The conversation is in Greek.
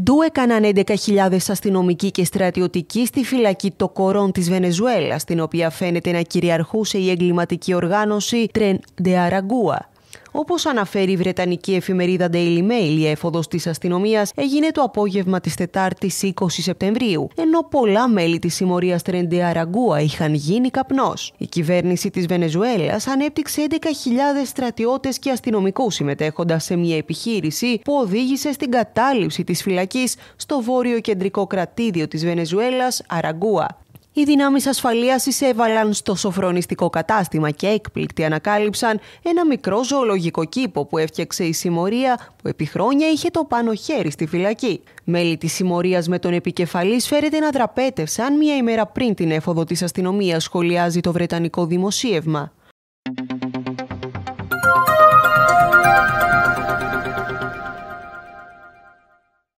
Ντου έκαναν 11.000 αστυνομικοί και στρατιωτικοί στη φυλακή κορών της Βενεζουέλας, στην οποία φαίνεται να κυριαρχούσε η εγκληματική οργάνωση Τρεν Ντε Aragúa. Όπως αναφέρει η Βρετανική εφημερίδα Daily Mail, η έφοδος της αστυνομίας έγινε το απόγευμα της Τετάρτης 20 Σεπτεμβρίου, ενώ πολλά μέλη της συμμορίας Τρέντε Αραγκούα είχαν γίνει καπνός. Η κυβέρνηση της Βενεζουέλας ανέπτυξε 11.000 στρατιώτες και αστυνομικούς συμμετέχοντας σε μια επιχείρηση που οδήγησε στην κατάληψη της φυλακής στο βόρειο κεντρικό κρατήδιο της Βενεζουέλας, Αραγκούα. Οι δυνάμεις ασφαλείας εισέβαλαν στο σοφρονιστικό κατάστημα και έκπληκτοι ανακάλυψαν ένα μικρό ζωολογικό κήπο που έφτιαξε η συμμορία που επί χρόνια είχε το πάνω χέρι στη φυλακή. Μέλη της συμμορίας με τον επικεφαλής φέρεται να δραπέτευσαν μία ημέρα πριν την έφοδο της αστυνομίας, σχολιάζει το Βρετανικό δημοσίευμα.